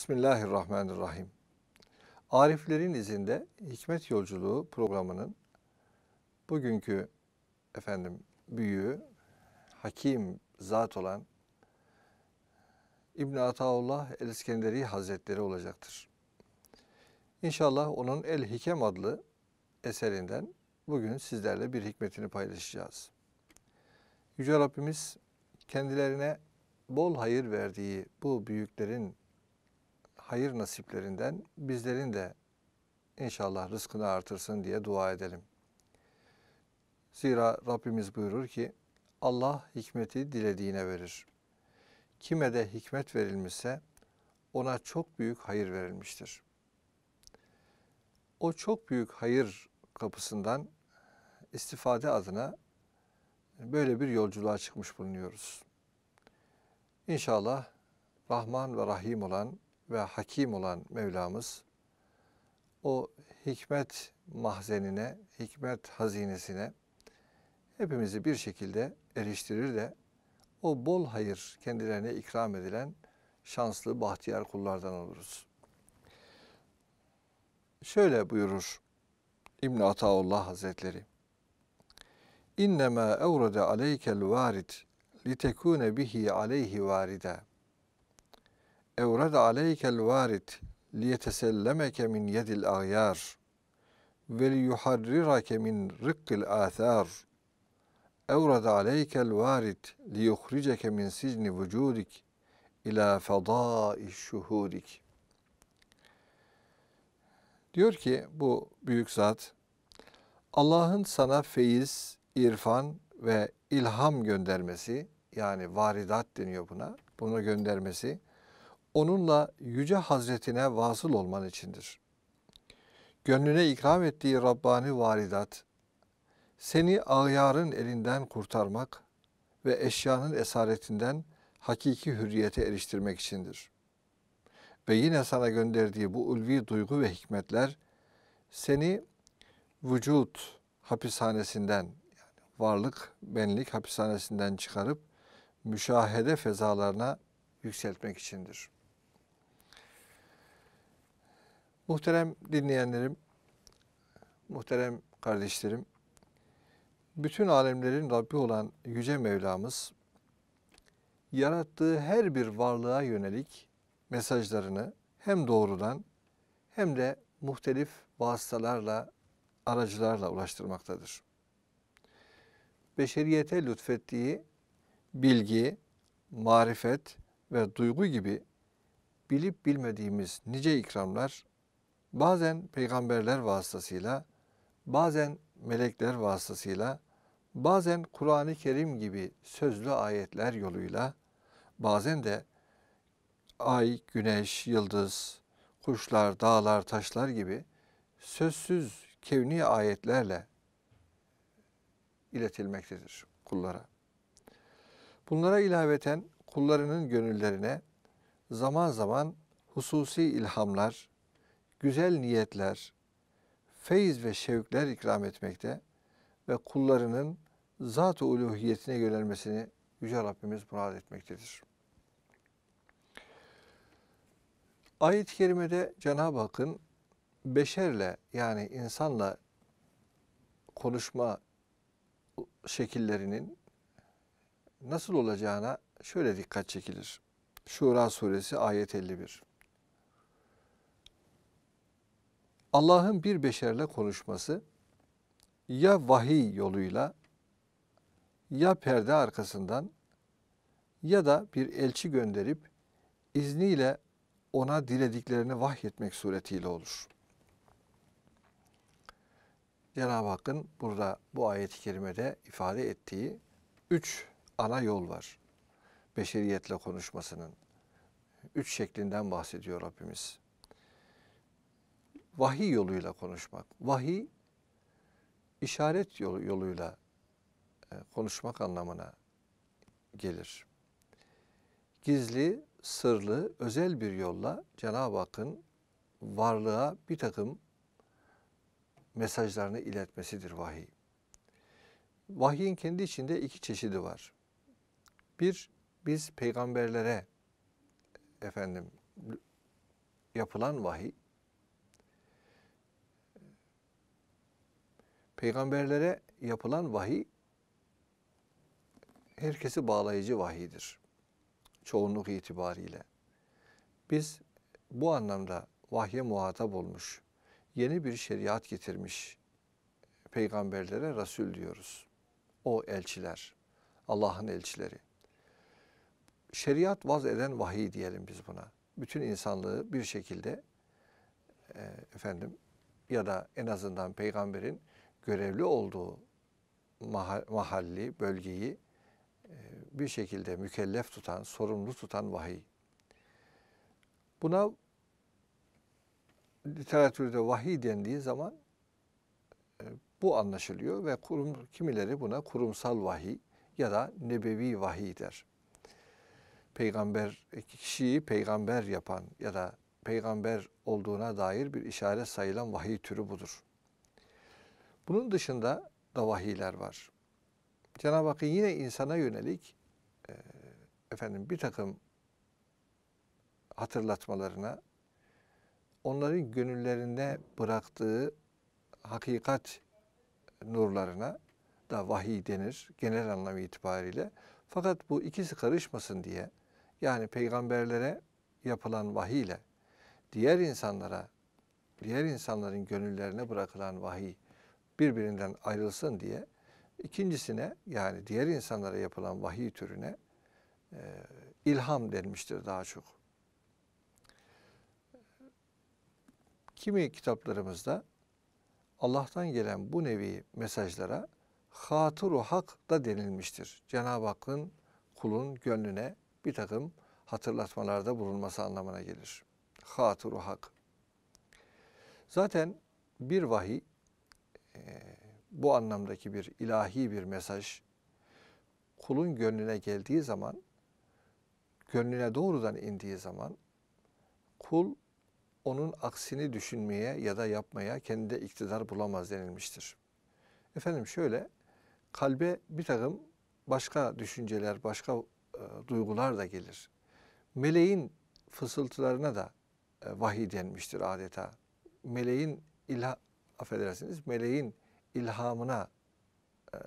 Bismillahirrahmanirrahim. Ariflerin izinde Hikmet Yolculuğu programının bugünkü efendim büyüğü hakim zat olan İbn Ataullah el-İskenderi Hazretleri olacaktır. İnşallah onun El Hikem adlı eserinden bugün sizlerle bir hikmetini paylaşacağız. Yüce Rabbimiz kendilerine bol hayır verdiği bu büyüklerin hayır nasiplerinden bizlerin de inşallah rızkını artırsın diye dua edelim. Zira Rabbimiz buyurur ki Allah hikmeti dilediğine verir. Kime de hikmet verilmişse ona çok büyük hayır verilmiştir. O çok büyük hayır kapısından istifade adına böyle bir yolculuğa çıkmış bulunuyoruz. İnşallah Rahman ve Rahim olan ve hakim olan Mevlamız o hikmet mahzenine, hikmet hazinesine hepimizi bir şekilde eriştirir de o bol hayır kendilerine ikram edilen şanslı bahtiyar kullardan oluruz. Şöyle buyurur İbn Ataullah Hazretleri. İnnemâ evrede aleykel varid tekune bihi aleyhi varida evrad aleykel varid liyetesellemeke min yedil ayyar ve liyuharrirake min rıkkil athar evrad aleykel varid liyuhriceke min sicni vücudik ila fadai şuhudik diyor ki bu büyük zat Allah'ın sana feyiz, irfan ve ilham göndermesi yani varidat deniyor buna. Bunu göndermesi onunla Yüce Hazretine vasıl olman içindir. Gönlüne ikram ettiği Rabbani varidat, seni ağyarın elinden kurtarmak ve eşyanın esaretinden hakiki hürriyete eriştirmek içindir. Ve yine sana gönderdiği bu ulvi duygu ve hikmetler seni vücut hapishanesinden, yani varlık, benlik hapishanesinden çıkarıp müşahede fezalarına yükseltmek içindir.'' Muhterem dinleyenlerim, muhterem kardeşlerim, bütün alemlerin Rabbi olan Yüce Mevlamız, yarattığı her bir varlığa yönelik mesajlarını hem doğrudan hem de muhtelif vasıtalarla, aracılarla ulaştırmaktadır. Beşeriyete lütfettiği bilgi, marifet ve duygu gibi bilip bilmediğimiz nice ikramlar bazen peygamberler vasıtasıyla, bazen melekler vasıtasıyla, bazen Kur'an-ı Kerim gibi sözlü ayetler yoluyla, bazen de ay, güneş, yıldız, kuşlar, dağlar, taşlar gibi sözsüz kevni ayetlerle iletilmektedir kullara. Bunlara ilaveten kullarının gönüllerine zaman zaman hususi ilhamlar, güzel niyetler, feyiz ve şevkler ikram etmekte ve kullarının zat-ı uluhiyetine yönelmesini Yüce Rabbimiz murad etmektedir. Ayet-i Kerime'de Cenab-ı Hakk'ın beşerle yani insanla konuşma şekillerinin nasıl olacağına şöyle dikkat çekilir. Şura suresi ayet 51. Allah'ın bir beşerle konuşması ya vahiy yoluyla ya perde arkasından ya da bir elçi gönderip izniyle ona dilediklerini vahyetmek suretiyle olur. Cenab-ı Hakk'ın burada bu ayet-i kerimede ifade ettiği üç ana yol var. Beşeriyetle konuşmasının. Üç şeklinden bahsediyor Rabbimiz vahiy yoluyla konuşmak. Vahiy işaret yoluyla e, konuşmak anlamına gelir. Gizli, sırlı, özel bir yolla Cenab-ı Hakk'ın varlığa bir takım mesajlarını iletmesidir vahiy. Vahiyin kendi içinde iki çeşidi var. Bir, biz peygamberlere efendim yapılan vahiy. Peygamberlere yapılan vahiy herkesi bağlayıcı vahidir. Çoğunluk itibariyle. Biz bu anlamda vahye muhatap olmuş, yeni bir şeriat getirmiş peygamberlere Resul diyoruz. O elçiler, Allah'ın elçileri. Şeriat vaz eden vahiy diyelim biz buna. Bütün insanlığı bir şekilde e, efendim ya da en azından peygamberin görevli olduğu mahalli, bölgeyi e, bir şekilde mükellef tutan, sorumlu tutan vahiy. Buna literatürde vahiy dendiği zaman e, bu anlaşılıyor ve kurum, kimileri buna kurumsal vahiy ya da nebevi vahiy der. Peygamber kişiyi peygamber yapan ya da peygamber olduğuna dair bir işaret sayılan vahiy türü budur. Bunun dışında da vahiyler var. Cenab-ı Hakk'ın yine insana yönelik e, efendim bir takım hatırlatmalarına onların gönüllerinde bıraktığı hakikat nurlarına da vahiy denir genel anlam itibariyle. Fakat bu ikisi karışmasın diye yani peygamberlere yapılan vahiy ile diğer insanlara, diğer insanların gönüllerine bırakılan vahiy birbirinden ayrılsın diye. ikincisine yani diğer insanlara yapılan vahiy türüne e, ilham denmiştir daha çok. Kimi kitaplarımızda Allah'tan gelen bu nevi mesajlara haturu hak da denilmiştir. Cenab-ı Hakk'ın kulun gönlüne bir takım hatırlatmalarda bulunması anlamına gelir. Haturu hak. Zaten bir vahiy bu anlamdaki bir ilahi bir mesaj kulun gönlüne geldiği zaman, gönlüne doğrudan indiği zaman kul onun aksini düşünmeye ya da yapmaya kendinde iktidar bulamaz denilmiştir. Efendim şöyle, kalbe bir takım başka düşünceler, başka e, duygular da gelir. Meleğin fısıltılarına da e, vahiy denmiştir adeta. Meleğin ilah affedersiniz meleğin ilhamına e,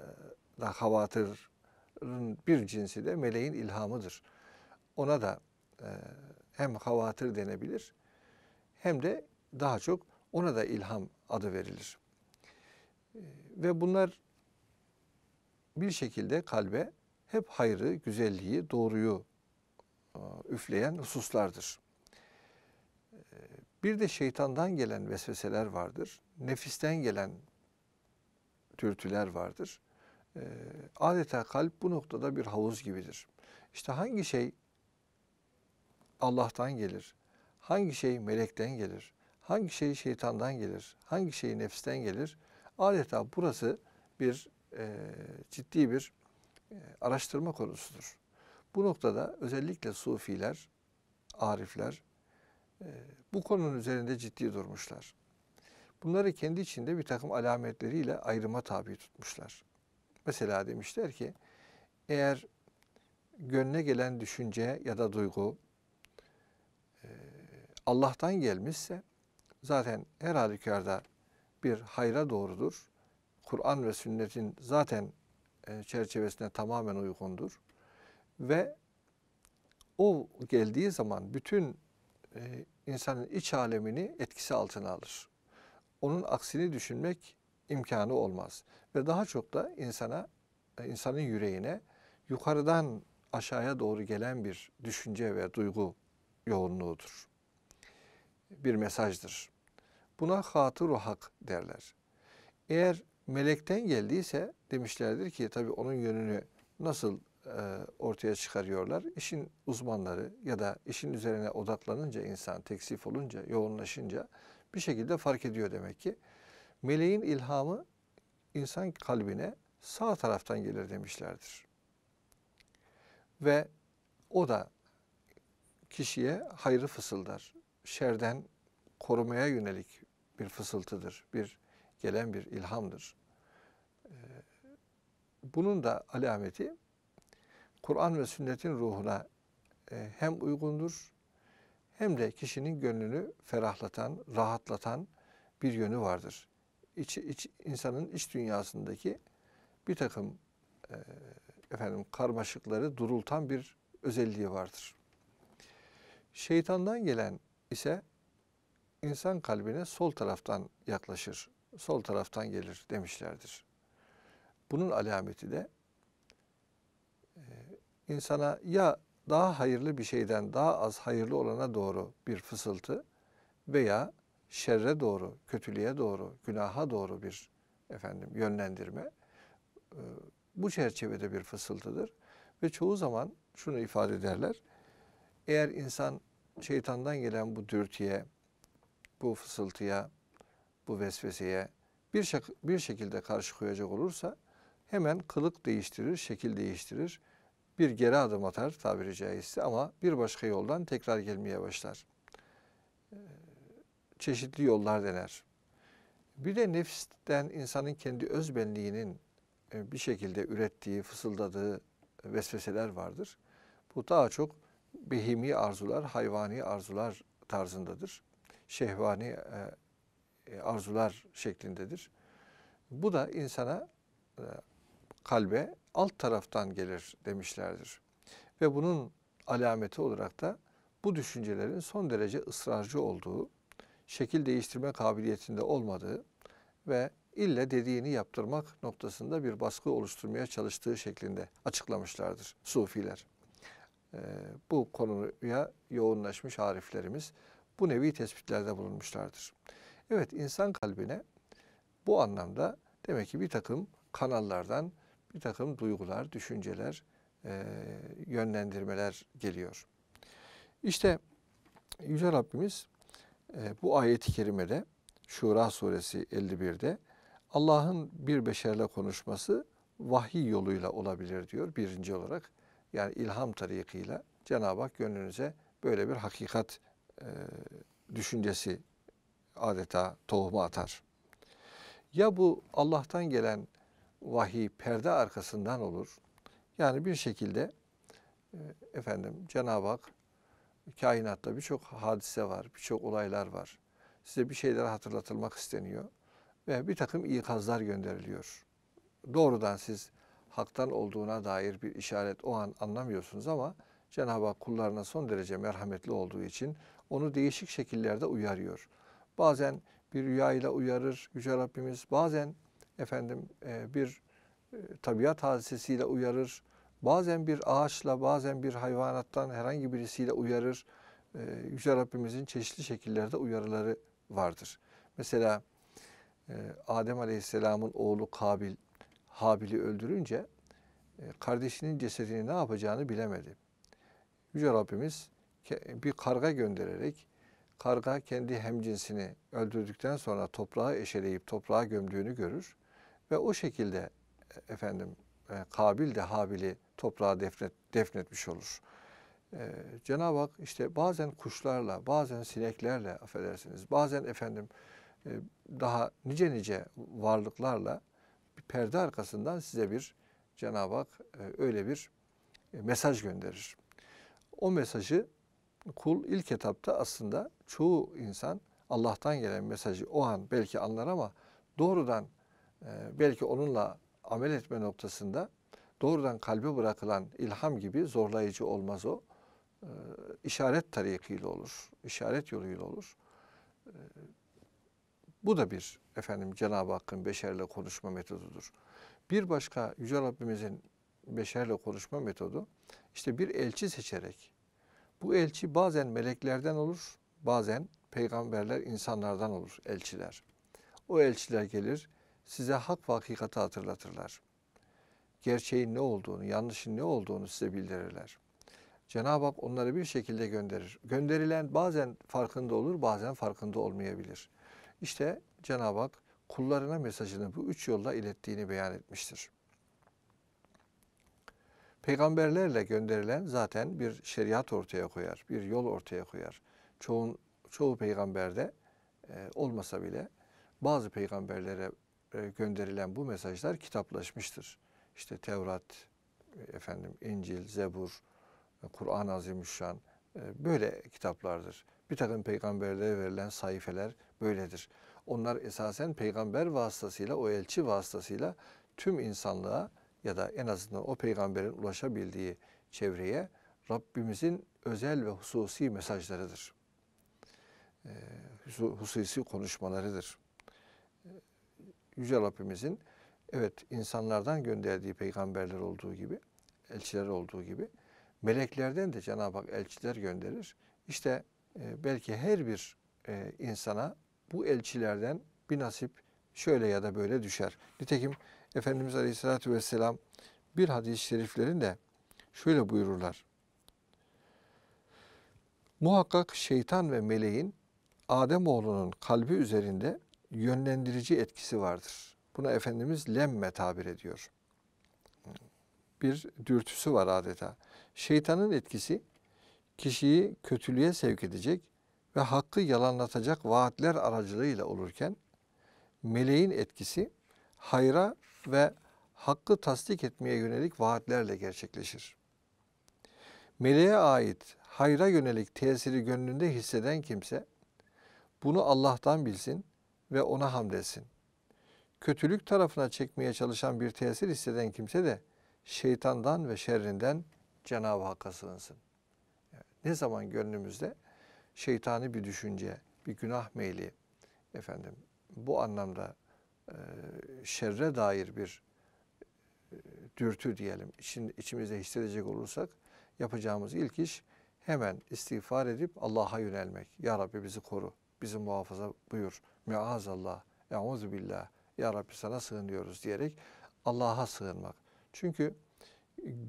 da havatırın bir cinsi de meleğin ilhamıdır. Ona da e, hem havatır denebilir hem de daha çok ona da ilham adı verilir. E, ve bunlar bir şekilde kalbe hep hayrı, güzelliği, doğruyu e, üfleyen hususlardır. E, bir de şeytandan gelen vesveseler vardır nefisten gelen dürtüler vardır. Ee, adeta kalp bu noktada bir havuz gibidir. İşte hangi şey Allah'tan gelir, hangi şey melekten gelir, hangi şey şeytandan gelir, hangi şey nefisten gelir? Adeta burası bir e, ciddi bir e, araştırma konusudur. Bu noktada özellikle sufiler, arifler e, bu konunun üzerinde ciddi durmuşlar. Bunları kendi içinde bir takım alametleriyle ayrıma tabi tutmuşlar. Mesela demişler ki eğer gönle gelen düşünce ya da duygu Allah'tan gelmişse zaten her halükarda bir hayra doğrudur. Kur'an ve sünnetin zaten çerçevesine tamamen uygundur. Ve o geldiği zaman bütün insanın iç alemini etkisi altına alır onun aksini düşünmek imkanı olmaz. Ve daha çok da insana, e, insanın yüreğine yukarıdan aşağıya doğru gelen bir düşünce ve duygu yoğunluğudur. Bir mesajdır. Buna hatır-ı hak derler. Eğer melekten geldiyse demişlerdir ki tabi onun yönünü nasıl e, ortaya çıkarıyorlar. İşin uzmanları ya da işin üzerine odaklanınca insan, teksif olunca, yoğunlaşınca bir şekilde fark ediyor demek ki. Meleğin ilhamı insan kalbine sağ taraftan gelir demişlerdir. Ve o da kişiye hayrı fısıldar. Şerden korumaya yönelik bir fısıltıdır, bir gelen bir ilhamdır. Ee, bunun da alameti Kur'an ve sünnetin ruhuna e, hem uygundur hem de kişinin gönlünü ferahlatan, rahatlatan bir yönü vardır. İç, iç, insanın iç dünyasındaki bir takım e, efendim karmaşıkları durultan bir özelliği vardır. Şeytandan gelen ise insan kalbine sol taraftan yaklaşır, sol taraftan gelir demişlerdir. Bunun alameti de e, insana ya daha hayırlı bir şeyden daha az hayırlı olana doğru bir fısıltı veya şerre doğru, kötülüğe doğru, günaha doğru bir efendim yönlendirme bu çerçevede bir fısıltıdır. Ve çoğu zaman şunu ifade ederler. Eğer insan şeytandan gelen bu dürtüye, bu fısıltıya, bu vesveseye bir, şek- bir şekilde karşı koyacak olursa hemen kılık değiştirir, şekil değiştirir bir geri adım atar tabiri caizse ama bir başka yoldan tekrar gelmeye başlar. Ee, çeşitli yollar dener. Bir de nefsten insanın kendi özbenliğinin e, bir şekilde ürettiği, fısıldadığı vesveseler vardır. Bu daha çok behimi arzular, hayvani arzular tarzındadır. Şehvani e, e, arzular şeklindedir. Bu da insana, kalbe alt taraftan gelir demişlerdir. Ve bunun alameti olarak da bu düşüncelerin son derece ısrarcı olduğu, şekil değiştirme kabiliyetinde olmadığı ve ille dediğini yaptırmak noktasında bir baskı oluşturmaya çalıştığı şeklinde açıklamışlardır sufiler. Ee, bu konuya yoğunlaşmış ariflerimiz bu nevi tespitlerde bulunmuşlardır. Evet insan kalbine bu anlamda demek ki bir takım kanallardan bir takım duygular, düşünceler, e, yönlendirmeler geliyor. İşte Yüce Rabbimiz e, bu ayeti kerimede Şura suresi 51'de Allah'ın bir beşerle konuşması vahiy yoluyla olabilir diyor birinci olarak. Yani ilham tarikiyle Cenab-ı Hak gönlünüze böyle bir hakikat e, düşüncesi adeta tohumu atar. Ya bu Allah'tan gelen vahiy perde arkasından olur. Yani bir şekilde e, efendim Cenab-ı Hak kainatta birçok hadise var, birçok olaylar var. Size bir şeyler hatırlatılmak isteniyor ve bir takım ikazlar gönderiliyor. Doğrudan siz haktan olduğuna dair bir işaret o an anlamıyorsunuz ama Cenab-ı Hak kullarına son derece merhametli olduğu için onu değişik şekillerde uyarıyor. Bazen bir rüyayla uyarır Yüce Rabbimiz, bazen efendim e, bir e, tabiat hadisesiyle uyarır. Bazen bir ağaçla, bazen bir hayvanattan herhangi birisiyle uyarır. E, Yüce Rabbimizin çeşitli şekillerde uyarıları vardır. Mesela e, Adem Aleyhisselam'ın oğlu Kabil, Habil'i öldürünce e, kardeşinin cesedini ne yapacağını bilemedi. Yüce Rabbimiz bir karga göndererek karga kendi hemcinsini öldürdükten sonra toprağa eşeleyip toprağa gömdüğünü görür. Ve o şekilde e, efendim e, Kabil de Habil'i toprağa defnet, defnetmiş olur. Ee, Cenab-ı Hak işte bazen kuşlarla, bazen sineklerle affedersiniz, bazen efendim e, daha nice nice varlıklarla bir perde arkasından size bir Cenab-ı Hak e, öyle bir e, mesaj gönderir. O mesajı kul ilk etapta aslında çoğu insan Allah'tan gelen mesajı o an belki anlar ama doğrudan ee, belki onunla amel etme noktasında doğrudan kalbe bırakılan ilham gibi zorlayıcı olmaz o. Ee, işaret tarikiyle olur, işaret yoluyla olur. Ee, bu da bir efendim Cenab-ı Hakk'ın beşerle konuşma metodudur. Bir başka Yüce Rabbimizin beşerle konuşma metodu işte bir elçi seçerek. Bu elçi bazen meleklerden olur, bazen peygamberler insanlardan olur elçiler. O elçiler gelir, size hak ve hakikati hatırlatırlar. Gerçeğin ne olduğunu, yanlışın ne olduğunu size bildirirler. Cenab-ı Hak onları bir şekilde gönderir. Gönderilen bazen farkında olur, bazen farkında olmayabilir. İşte Cenab-ı Hak kullarına mesajını bu üç yolla ilettiğini beyan etmiştir. Peygamberlerle gönderilen zaten bir şeriat ortaya koyar, bir yol ortaya koyar. Çoğun, çoğu peygamberde e, olmasa bile bazı peygamberlere e, gönderilen bu mesajlar kitaplaşmıştır. İşte Tevrat, e, efendim İncil, Zebur, e, Kur'an-ı Azimüşşan böyle kitaplardır. Bir takım peygamberlere verilen sayfeler böyledir. Onlar esasen peygamber vasıtasıyla, o elçi vasıtasıyla tüm insanlığa ya da en azından o peygamberin ulaşabildiği çevreye Rabbimizin özel ve hususi mesajlarıdır. Hususi konuşmalarıdır. Yüce Rabbimizin evet insanlardan gönderdiği peygamberler olduğu gibi, elçiler olduğu gibi meleklerden de Cenab-ı Hak elçiler gönderir. İşte e, belki her bir e, insana bu elçilerden bir nasip şöyle ya da böyle düşer. Nitekim Efendimiz Aleyhisselatü Vesselam bir hadis-i şeriflerinde şöyle buyururlar. Muhakkak şeytan ve meleğin Adem oğlunun kalbi üzerinde yönlendirici etkisi vardır. Buna Efendimiz lemme tabir ediyor. Bir dürtüsü var adeta. Şeytanın etkisi kişiyi kötülüğe sevk edecek ve hakkı yalanlatacak vaatler aracılığıyla olurken meleğin etkisi hayra ve hakkı tasdik etmeye yönelik vaatlerle gerçekleşir. Meleğe ait hayra yönelik tesiri gönlünde hisseden kimse bunu Allah'tan bilsin, ve ona hamdesin. Kötülük tarafına çekmeye çalışan bir tesir hisseden kimse de şeytandan ve şerrinden Cenab-ı Hakk'a sığınsın. ne zaman gönlümüzde şeytani bir düşünce, bir günah meyli, efendim bu anlamda e, şerre dair bir e, dürtü diyelim için, içimizde hissedecek olursak yapacağımız ilk iş hemen istiğfar edip Allah'a yönelmek. Ya Rabbi bizi koru bizi muhafaza buyur. Muazzallah, euzu billah, ya Rabbi sana sığınıyoruz diyerek Allah'a sığınmak. Çünkü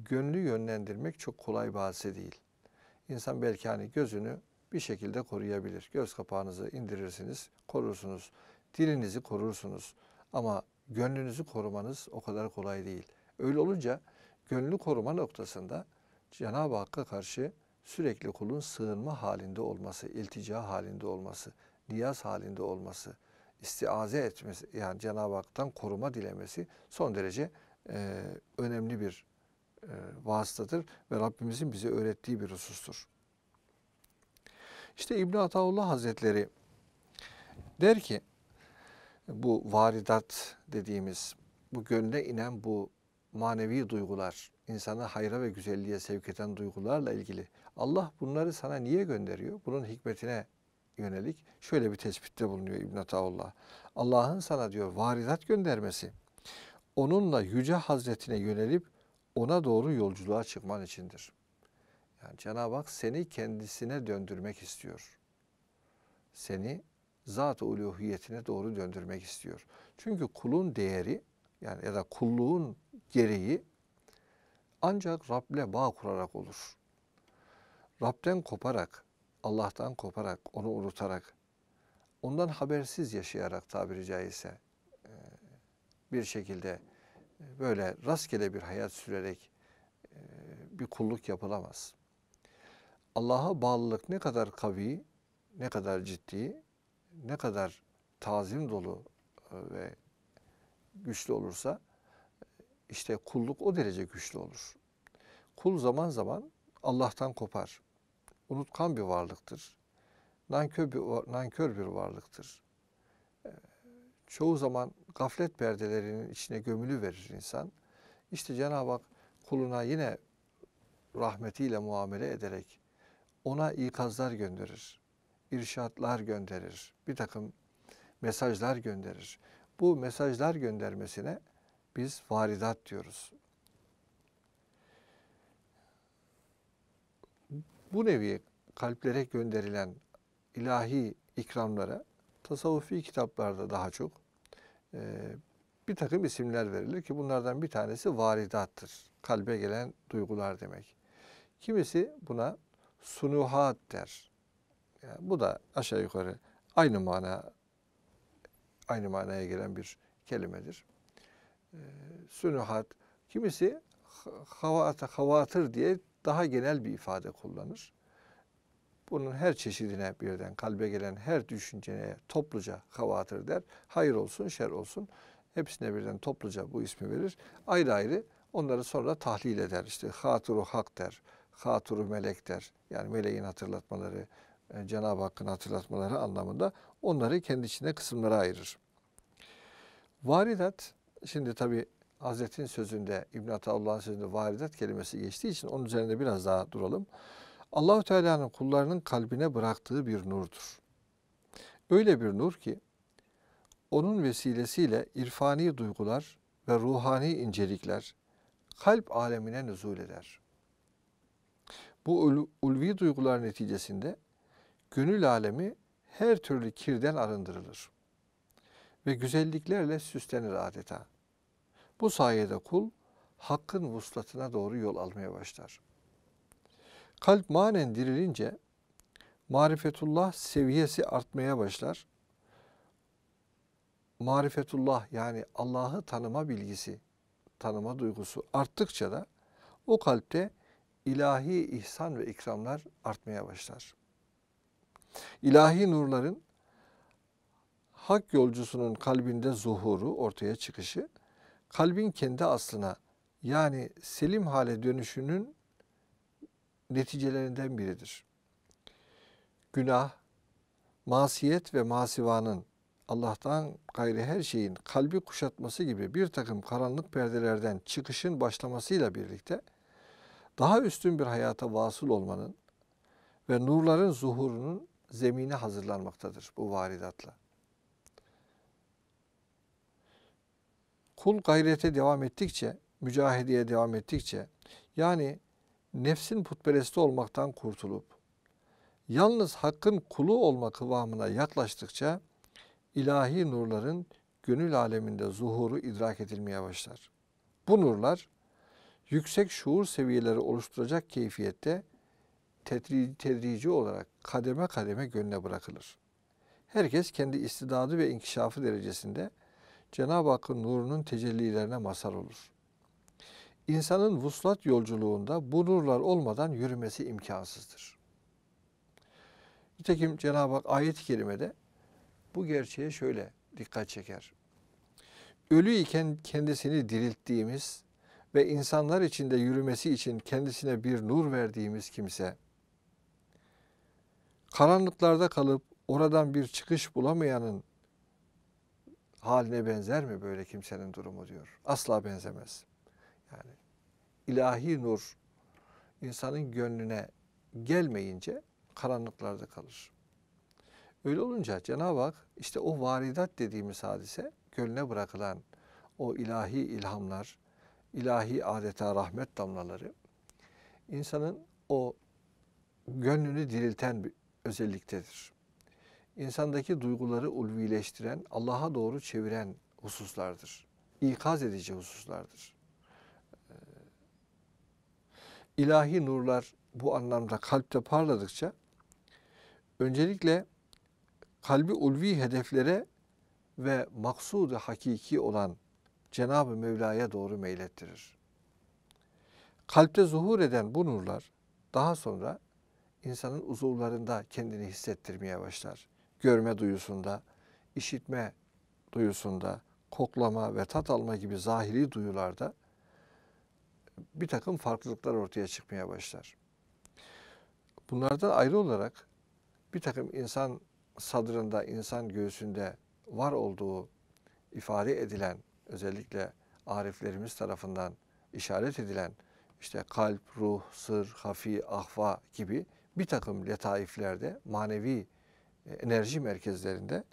gönlü yönlendirmek çok kolay bir değil. İnsan belki hani gözünü bir şekilde koruyabilir. Göz kapağınızı indirirsiniz, korursunuz. Dilinizi korursunuz. Ama gönlünüzü korumanız o kadar kolay değil. Öyle olunca gönlü koruma noktasında Cenab-ı Hakk'a karşı sürekli kulun sığınma halinde olması, iltica halinde olması niyaz halinde olması, istiaze etmesi yani Cenab-ı Hak'tan koruma dilemesi son derece e, önemli bir e, vasıtadır ve Rabbimizin bize öğrettiği bir husustur. İşte İbn Ataullah Hazretleri der ki bu varidat dediğimiz bu gönle inen bu manevi duygular, insanı hayra ve güzelliğe sevk eden duygularla ilgili Allah bunları sana niye gönderiyor? Bunun hikmetine yönelik şöyle bir tespitte bulunuyor İbn Ataullah. Allah'ın sana diyor varizat göndermesi onunla yüce hazretine yönelip ona doğru yolculuğa çıkman içindir. Yani Cenab-ı Hak seni kendisine döndürmek istiyor. Seni zat-ı uluhiyetine doğru döndürmek istiyor. Çünkü kulun değeri yani ya da kulluğun gereği ancak Rab'le bağ kurarak olur. Rab'den koparak Allah'tan koparak, onu unutarak, ondan habersiz yaşayarak tabiri caizse e, bir şekilde e, böyle rastgele bir hayat sürerek e, bir kulluk yapılamaz. Allah'a bağlılık ne kadar kavi, ne kadar ciddi, ne kadar tazim dolu ve güçlü olursa işte kulluk o derece güçlü olur. Kul zaman zaman Allah'tan kopar unutkan bir varlıktır. Nankör bir, nankör bir varlıktır. Ee, çoğu zaman gaflet perdelerinin içine gömülü verir insan. İşte Cenab-ı Hak kuluna yine rahmetiyle muamele ederek ona ikazlar gönderir, irşatlar gönderir, bir takım mesajlar gönderir. Bu mesajlar göndermesine biz varidat diyoruz. bu nevi kalplere gönderilen ilahi ikramlara tasavvufi kitaplarda daha çok e, bir takım isimler verilir ki bunlardan bir tanesi varidattır. Kalbe gelen duygular demek. Kimisi buna sunuhat der. Yani bu da aşağı yukarı aynı mana aynı manaya gelen bir kelimedir. E, sunuhat kimisi havatır diye daha genel bir ifade kullanır. Bunun her çeşidine birden kalbe gelen her düşünceye topluca havatır der. Hayır olsun, şer olsun. Hepsine birden topluca bu ismi verir. Ayrı ayrı onları sonra tahlil eder. İşte haturu hak der, haturu melek der. Yani meleğin hatırlatmaları, e, Cenab-ı Hakk'ın hatırlatmaları anlamında onları kendi içinde kısımlara ayırır. Varidat, şimdi tabi Hazretin sözünde İbn Ataullah'ın sözünde varidat kelimesi geçtiği için onun üzerinde biraz daha duralım. Allahu Teala'nın kullarının kalbine bıraktığı bir nurdur. Öyle bir nur ki onun vesilesiyle irfani duygular ve ruhani incelikler kalp alemine nüzul eder. Bu ul ulvi duygular neticesinde gönül alemi her türlü kirden arındırılır ve güzelliklerle süslenir adeta. Bu sayede kul hakkın vuslatına doğru yol almaya başlar. Kalp manen dirilince marifetullah seviyesi artmaya başlar. Marifetullah yani Allah'ı tanıma bilgisi, tanıma duygusu arttıkça da o kalpte ilahi ihsan ve ikramlar artmaya başlar. İlahi nurların hak yolcusunun kalbinde zuhuru, ortaya çıkışı kalbin kendi aslına yani selim hale dönüşünün neticelerinden biridir. Günah, masiyet ve masivanın Allah'tan gayrı her şeyin kalbi kuşatması gibi bir takım karanlık perdelerden çıkışın başlamasıyla birlikte daha üstün bir hayata vasıl olmanın ve nurların zuhurunun zemini hazırlanmaktadır bu varidatla. Kul gayrete devam ettikçe, mücahedeye devam ettikçe yani nefsin putperesti olmaktan kurtulup yalnız hakkın kulu olma kıvamına yaklaştıkça ilahi nurların gönül aleminde zuhuru idrak edilmeye başlar. Bu nurlar yüksek şuur seviyeleri oluşturacak keyfiyette tedrici, tedrici olarak kademe kademe gönle bırakılır. Herkes kendi istidadı ve inkişafı derecesinde Cenab-ı Hakk'ın nurunun tecellilerine mazhar olur. İnsanın vuslat yolculuğunda bu nurlar olmadan yürümesi imkansızdır. Nitekim Cenab-ı Hak ayet-i kerimede bu gerçeğe şöyle dikkat çeker. Ölü iken kendisini dirilttiğimiz ve insanlar içinde yürümesi için kendisine bir nur verdiğimiz kimse, karanlıklarda kalıp oradan bir çıkış bulamayanın haline benzer mi böyle kimsenin durumu diyor. Asla benzemez. Yani ilahi nur insanın gönlüne gelmeyince karanlıklarda kalır. Öyle olunca Cenab-ı Hak işte o varidat dediğimiz hadise gönlüne bırakılan o ilahi ilhamlar, ilahi adeta rahmet damlaları insanın o gönlünü dirilten bir özelliktedir insandaki duyguları ulvileştiren, Allah'a doğru çeviren hususlardır. İkaz edici hususlardır. Ee, ilahi nurlar bu anlamda kalpte parladıkça öncelikle kalbi ulvi hedeflere ve maksudu hakiki olan Cenab-ı Mevla'ya doğru meylettirir. Kalpte zuhur eden bu nurlar daha sonra insanın uzuvlarında kendini hissettirmeye başlar görme duyusunda, işitme duyusunda, koklama ve tat alma gibi zahiri duyularda bir takım farklılıklar ortaya çıkmaya başlar. Bunlardan ayrı olarak bir takım insan sadrında, insan göğsünde var olduğu ifade edilen, özellikle ariflerimiz tarafından işaret edilen işte kalp, ruh, sır, hafi, ahva gibi bir takım letaiflerde, manevi e, enerji merkezlerinde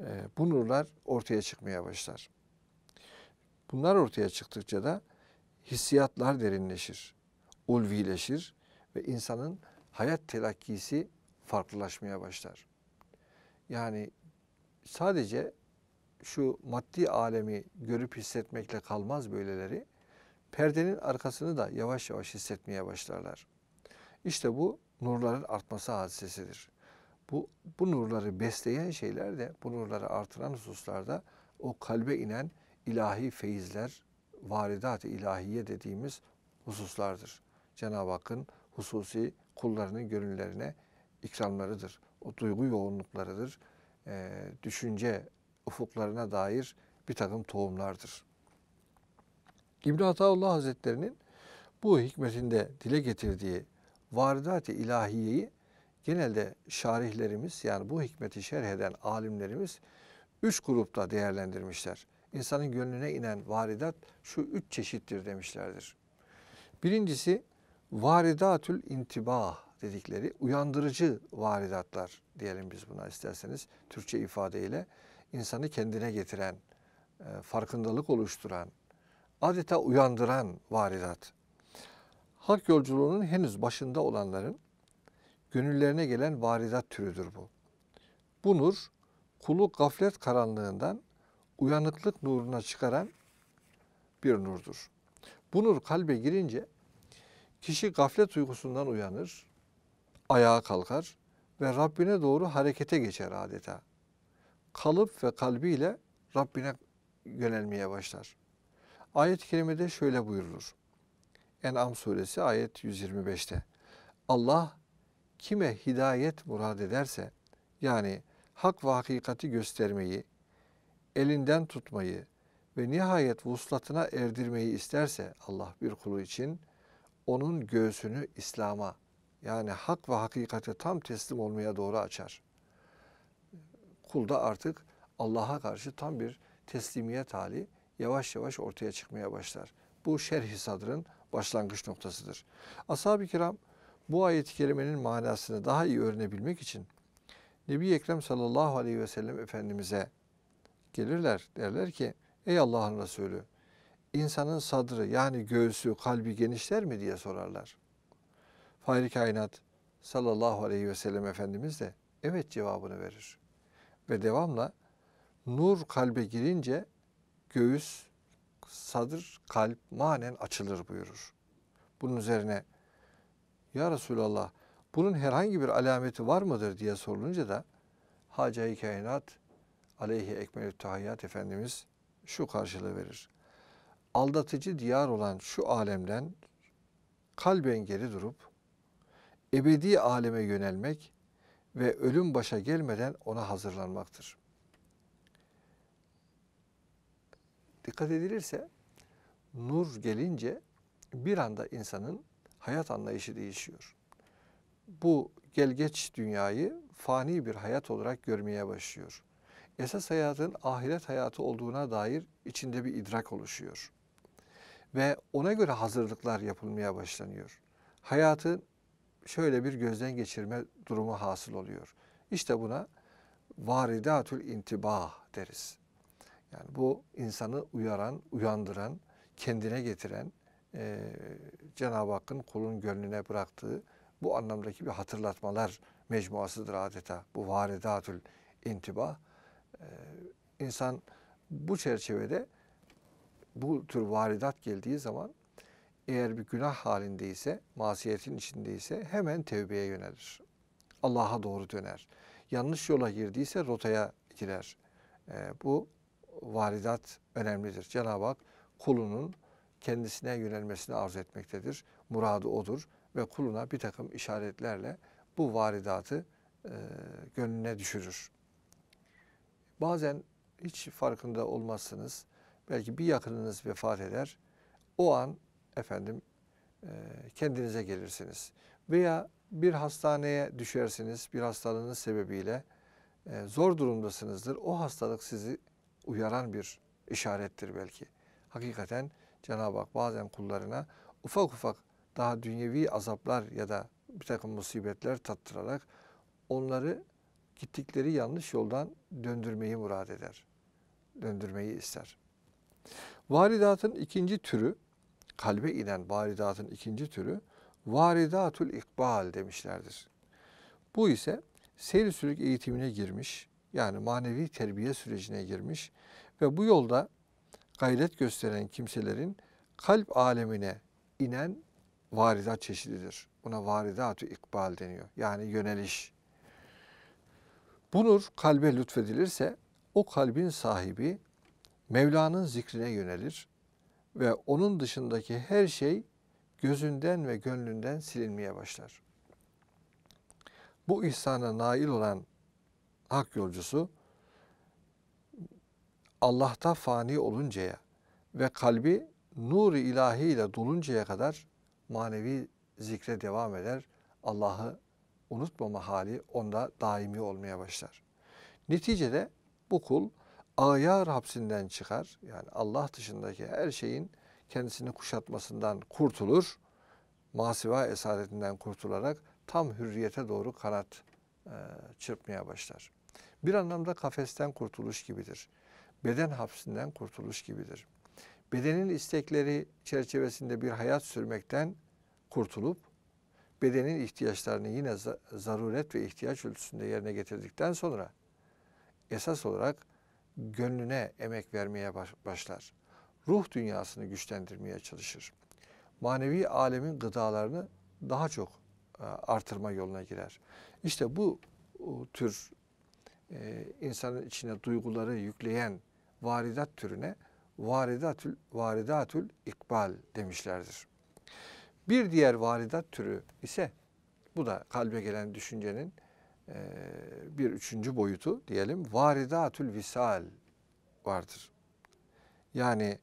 e, bu nurlar ortaya çıkmaya başlar. Bunlar ortaya çıktıkça da hissiyatlar derinleşir, ulvileşir ve insanın hayat telakkisi farklılaşmaya başlar. Yani sadece şu maddi alemi görüp hissetmekle kalmaz böyleleri, perdenin arkasını da yavaş yavaş hissetmeye başlarlar. İşte bu nurların artması hadisesidir bu, bu nurları besleyen şeyler de, bu nurları artıran hususlarda o kalbe inen ilahi feyizler, varidat-ı ilahiye dediğimiz hususlardır. Cenab-ı Hakk'ın hususi kullarının gönüllerine ikramlarıdır. O duygu yoğunluklarıdır. E, düşünce ufuklarına dair bir takım tohumlardır. İbn-i Hataullah Hazretleri'nin bu hikmetinde dile getirdiği varidat-ı ilahiyeyi genelde şarihlerimiz yani bu hikmeti şerh eden alimlerimiz üç grupta değerlendirmişler. İnsanın gönlüne inen varidat şu üç çeşittir demişlerdir. Birincisi varidatül intibah dedikleri uyandırıcı varidatlar diyelim biz buna isterseniz Türkçe ifadeyle insanı kendine getiren, e, farkındalık oluşturan, adeta uyandıran varidat. Hak yolculuğunun henüz başında olanların gönüllerine gelen varizat türüdür bu. Bu nur kulu gaflet karanlığından uyanıklık nuruna çıkaran bir nurdur. Bu nur kalbe girince kişi gaflet uykusundan uyanır, ayağa kalkar ve Rabbine doğru harekete geçer adeta. Kalıp ve kalbiyle Rabbine yönelmeye başlar. Ayet-i kerimede şöyle buyurulur. En'am suresi ayet 125'te. Allah kime hidayet murad ederse yani hak ve hakikati göstermeyi, elinden tutmayı ve nihayet vuslatına erdirmeyi isterse Allah bir kulu için onun göğsünü İslam'a yani hak ve hakikate tam teslim olmaya doğru açar. Kulda artık Allah'a karşı tam bir teslimiyet hali yavaş yavaş ortaya çıkmaya başlar. Bu şerh-i sadrın başlangıç noktasıdır. Ashab-ı kiram bu ayet-i kerimenin manasını daha iyi öğrenebilmek için Nebi Ekrem sallallahu aleyhi ve sellem Efendimiz'e gelirler. Derler ki ey Allah'ın Resulü insanın sadrı yani göğsü kalbi genişler mi diye sorarlar. Fahri kainat sallallahu aleyhi ve sellem Efendimiz de evet cevabını verir. Ve devamla nur kalbe girince göğüs, sadır, kalp manen açılır buyurur. Bunun üzerine ya Resulallah bunun herhangi bir alameti var mıdır diye sorulunca da Hacı-i Kainat aleyhi ekmelü tahiyyat Efendimiz şu karşılığı verir. Aldatıcı diyar olan şu alemden kalben geri durup ebedi aleme yönelmek ve ölüm başa gelmeden ona hazırlanmaktır. Dikkat edilirse nur gelince bir anda insanın hayat anlayışı değişiyor. Bu gelgeç dünyayı fani bir hayat olarak görmeye başlıyor. Esas hayatın ahiret hayatı olduğuna dair içinde bir idrak oluşuyor. Ve ona göre hazırlıklar yapılmaya başlanıyor. Hayatın şöyle bir gözden geçirme durumu hasıl oluyor. İşte buna varidatül intibah deriz. Yani bu insanı uyaran, uyandıran, kendine getiren, e, Cenab-ı Hakk'ın kulun gönlüne bıraktığı bu anlamdaki bir hatırlatmalar mecmuasıdır adeta. Bu varidatül intiba. E, insan bu çerçevede bu tür varidat geldiği zaman eğer bir günah halindeyse, masiyetin içindeyse hemen tevbeye yönelir. Allah'a doğru döner. Yanlış yola girdiyse rotaya girer. E, bu varidat önemlidir. Cenab-ı Hak kulunun kendisine yönelmesini arzu etmektedir. Muradı odur ve kuluna bir takım işaretlerle bu varidatı e, gönlüne düşürür. Bazen hiç farkında olmazsınız. Belki bir yakınınız vefat eder. O an efendim e, kendinize gelirsiniz. Veya bir hastaneye düşersiniz bir hastalığınız sebebiyle. E, zor durumdasınızdır. O hastalık sizi uyaran bir işarettir belki. Hakikaten Cenab-ı Hak bazen kullarına ufak ufak daha dünyevi azaplar ya da bir takım musibetler tattırarak onları gittikleri yanlış yoldan döndürmeyi murad eder. Döndürmeyi ister. Varidatın ikinci türü, kalbe inen varidatın ikinci türü varidatul ikbal demişlerdir. Bu ise seyri sürük eğitimine girmiş, yani manevi terbiye sürecine girmiş ve bu yolda gayret gösteren kimselerin kalp alemine inen varidat çeşididir. Buna varidat-ı ikbal deniyor. Yani yöneliş. Bu nur kalbe lütfedilirse o kalbin sahibi Mevla'nın zikrine yönelir ve onun dışındaki her şey gözünden ve gönlünden silinmeye başlar. Bu ihsana nail olan hak yolcusu Allah'ta fani oluncaya ve kalbi nur-i ile doluncaya kadar manevi zikre devam eder. Allah'ı unutmama hali onda daimi olmaya başlar. Neticede bu kul ayar hapsinden çıkar. Yani Allah dışındaki her şeyin kendisini kuşatmasından kurtulur. Masiva esaretinden kurtularak tam hürriyete doğru kanat e, çırpmaya başlar. Bir anlamda kafesten kurtuluş gibidir beden hapsinden kurtuluş gibidir. Bedenin istekleri çerçevesinde bir hayat sürmekten kurtulup bedenin ihtiyaçlarını yine zaruret ve ihtiyaç ölçüsünde yerine getirdikten sonra esas olarak gönlüne emek vermeye başlar. Ruh dünyasını güçlendirmeye çalışır. Manevi alemin gıdalarını daha çok e, artırma yoluna girer. İşte bu tür e, insanın içine duyguları yükleyen varidat türüne varidatül, varidatül ikbal demişlerdir. Bir diğer varidat türü ise bu da kalbe gelen düşüncenin e, bir üçüncü boyutu diyelim varidatül visal vardır. Yani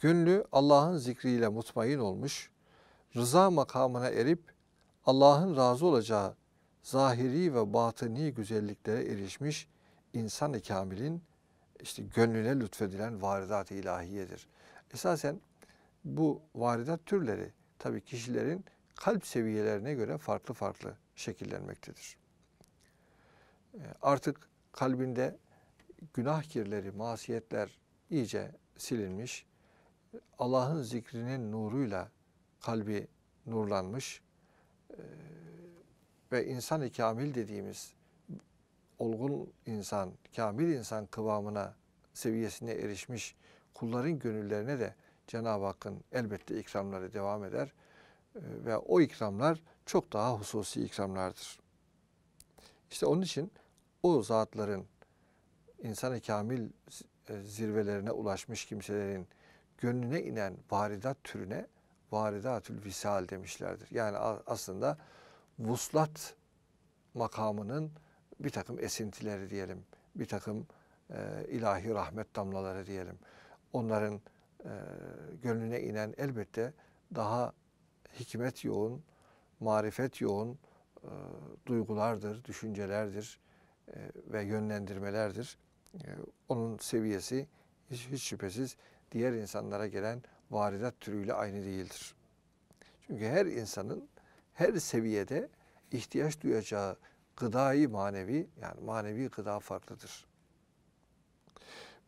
gönlü Allah'ın zikriyle mutmain olmuş, rıza makamına erip Allah'ın razı olacağı zahiri ve batıni güzelliklere erişmiş insan-ı kamilin işte gönlüne lütfedilen varidat-ı ilahiyedir. Esasen bu varidat türleri tabi kişilerin kalp seviyelerine göre farklı farklı şekillenmektedir. Ee, artık kalbinde günah kirleri, masiyetler iyice silinmiş, Allah'ın zikrinin nuruyla kalbi nurlanmış ee, ve insan-ı kamil dediğimiz olgun insan, kamil insan kıvamına, seviyesine erişmiş kulların gönüllerine de Cenab-ı Hakk'ın elbette ikramları devam eder. Ee, ve o ikramlar çok daha hususi ikramlardır. İşte onun için o zatların insanı kamil e, zirvelerine ulaşmış kimselerin gönlüne inen varidat türüne varidatül visal demişlerdir. Yani aslında vuslat makamının bir takım esintileri diyelim, bir takım e, ilahi rahmet damlaları diyelim. Onların e, gönlüne inen elbette daha hikmet yoğun, marifet yoğun e, duygulardır, düşüncelerdir e, ve yönlendirmelerdir. E, onun seviyesi hiç, hiç şüphesiz diğer insanlara gelen varidat türüyle aynı değildir. Çünkü her insanın her seviyede ihtiyaç duyacağı gıdayı manevi yani manevi gıda farklıdır.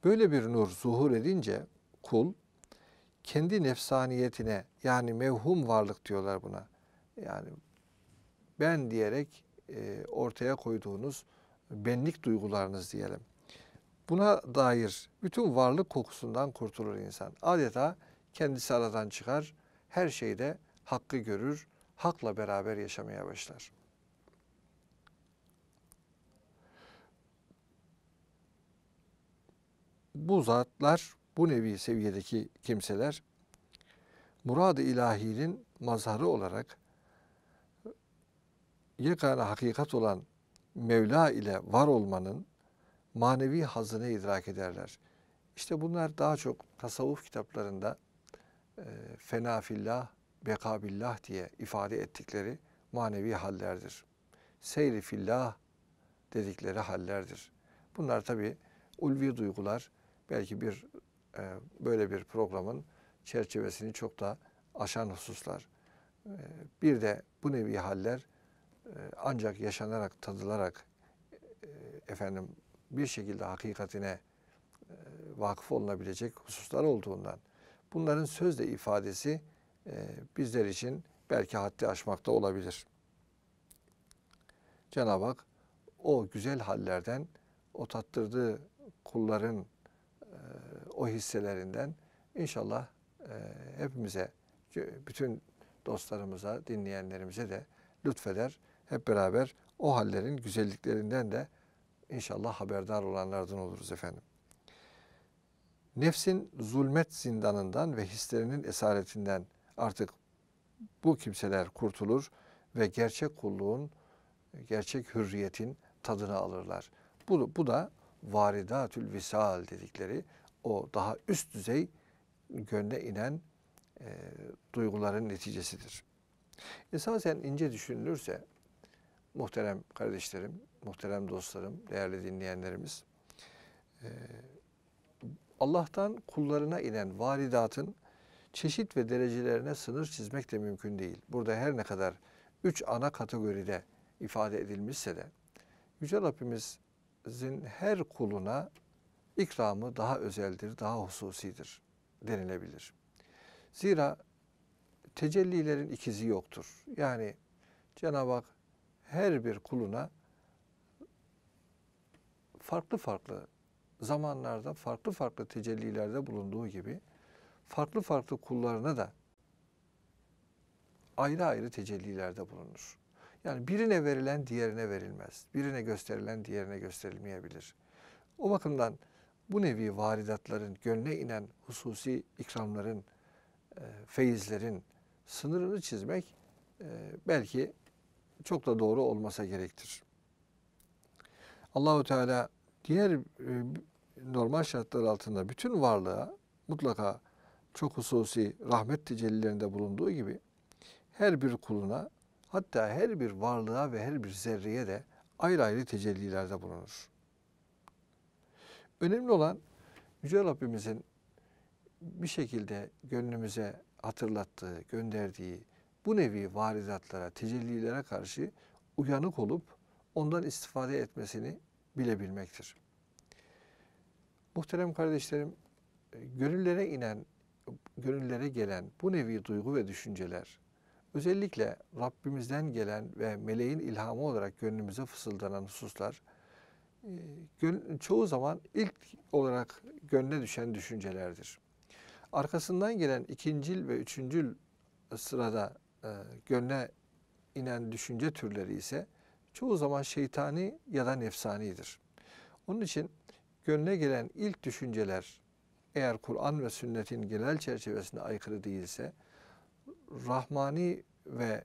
Böyle bir nur zuhur edince kul kendi nefsaniyetine yani mevhum varlık diyorlar buna. Yani ben diyerek e, ortaya koyduğunuz benlik duygularınız diyelim. Buna dair bütün varlık kokusundan kurtulur insan. Adeta kendisi aradan çıkar, her şeyde hakkı görür, hakla beraber yaşamaya başlar.'' bu zatlar, bu nevi seviyedeki kimseler murad-ı ilahinin mazharı olarak yegane hakikat olan Mevla ile var olmanın manevi hazını idrak ederler. İşte bunlar daha çok tasavvuf kitaplarında e, fenafillah, bekabillah diye ifade ettikleri manevi hallerdir. Seyri fillah dedikleri hallerdir. Bunlar tabi ulvi duygular, belki bir e, böyle bir programın çerçevesini çok da aşan hususlar. E, bir de bu nevi haller e, ancak yaşanarak, tadılarak e, efendim bir şekilde hakikatine e, vakıf olunabilecek hususlar olduğundan bunların sözle ifadesi e, bizler için belki haddi aşmakta olabilir. Cenab-ı Hak o güzel hallerden o tattırdığı kulların o hisselerinden inşallah e, hepimize, bütün dostlarımıza, dinleyenlerimize de lütfeder. Hep beraber o hallerin güzelliklerinden de inşallah haberdar olanlardan oluruz efendim. Nefsin zulmet zindanından ve hislerinin esaretinden artık bu kimseler kurtulur ve gerçek kulluğun, gerçek hürriyetin tadını alırlar. Bu, bu da varidatül visal dedikleri o daha üst düzey gönle inen e, duyguların neticesidir. Esasen ince düşünülürse muhterem kardeşlerim, muhterem dostlarım, değerli dinleyenlerimiz e, Allah'tan kullarına inen varidatın çeşit ve derecelerine sınır çizmek de mümkün değil. Burada her ne kadar üç ana kategoride ifade edilmişse de Yüce Rabbimiz Rabbimizin her kuluna ikramı daha özeldir, daha hususidir denilebilir. Zira tecellilerin ikizi yoktur. Yani Cenab-ı Hak her bir kuluna farklı farklı zamanlarda farklı farklı tecellilerde bulunduğu gibi farklı farklı kullarına da ayrı ayrı tecellilerde bulunur. Yani birine verilen diğerine verilmez. Birine gösterilen diğerine gösterilmeyebilir. O bakımdan bu nevi varidatların, gönle inen hususi ikramların, e, feyizlerin sınırını çizmek e, belki çok da doğru olmasa gerektir. Allahu Teala diğer e, normal şartlar altında bütün varlığa mutlaka çok hususi rahmet tecellilerinde bulunduğu gibi her bir kuluna Hatta her bir varlığa ve her bir zerreye de ayrı ayrı tecellilerde bulunur. Önemli olan Yüce Rabbimizin bir şekilde gönlümüze hatırlattığı, gönderdiği bu nevi varizatlara, tecellilere karşı uyanık olup ondan istifade etmesini bilebilmektir. Muhterem kardeşlerim, gönüllere inen, gönüllere gelen bu nevi duygu ve düşünceler Özellikle Rabbimizden gelen ve meleğin ilhamı olarak gönlümüze fısıldanan hususlar e, çoğu zaman ilk olarak gönle düşen düşüncelerdir. Arkasından gelen ikincil ve üçüncül sırada e, gönle inen düşünce türleri ise çoğu zaman şeytani ya da nefsanidir. Onun için gönle gelen ilk düşünceler eğer Kur'an ve sünnetin genel çerçevesine aykırı değilse rahmani ve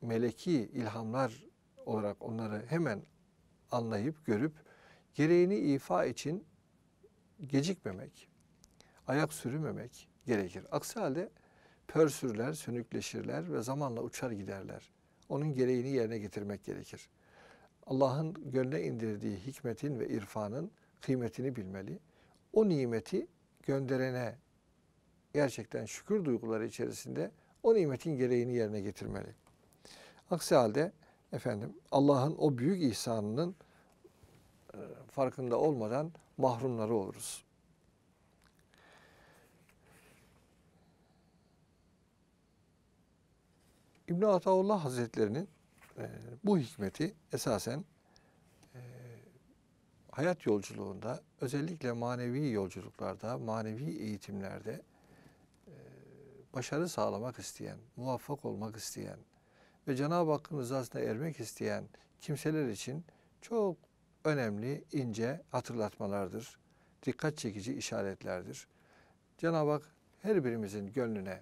meleki ilhamlar olarak onları hemen anlayıp görüp gereğini ifa için gecikmemek, ayak sürümemek gerekir. Aksi halde pörsürler, sönükleşirler ve zamanla uçar giderler. Onun gereğini yerine getirmek gerekir. Allah'ın gönle indirdiği hikmetin ve irfanın kıymetini bilmeli. O nimeti gönderene gerçekten şükür duyguları içerisinde o nimetin gereğini yerine getirmeli. Aksi halde efendim Allah'ın o büyük ihsanının e, farkında olmadan mahrumları oluruz. İbn Ataullah Hazretlerinin e, bu hikmeti esasen e, hayat yolculuğunda özellikle manevi yolculuklarda, manevi eğitimlerde başarı sağlamak isteyen, muvaffak olmak isteyen ve Cenab-ı Hakk'ın rızasına ermek isteyen kimseler için çok önemli, ince hatırlatmalardır. Dikkat çekici işaretlerdir. Cenab-ı Hak her birimizin gönlüne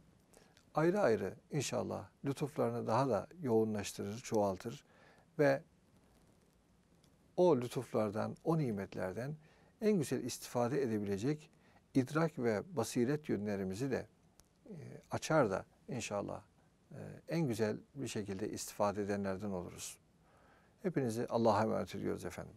ayrı ayrı inşallah lütuflarını daha da yoğunlaştırır, çoğaltır ve o lütuflardan, o nimetlerden en güzel istifade edebilecek idrak ve basiret yönlerimizi de e, açar da inşallah e, en güzel bir şekilde istifade edenlerden oluruz. Hepinizi Allah'a emanet ediyoruz efendim.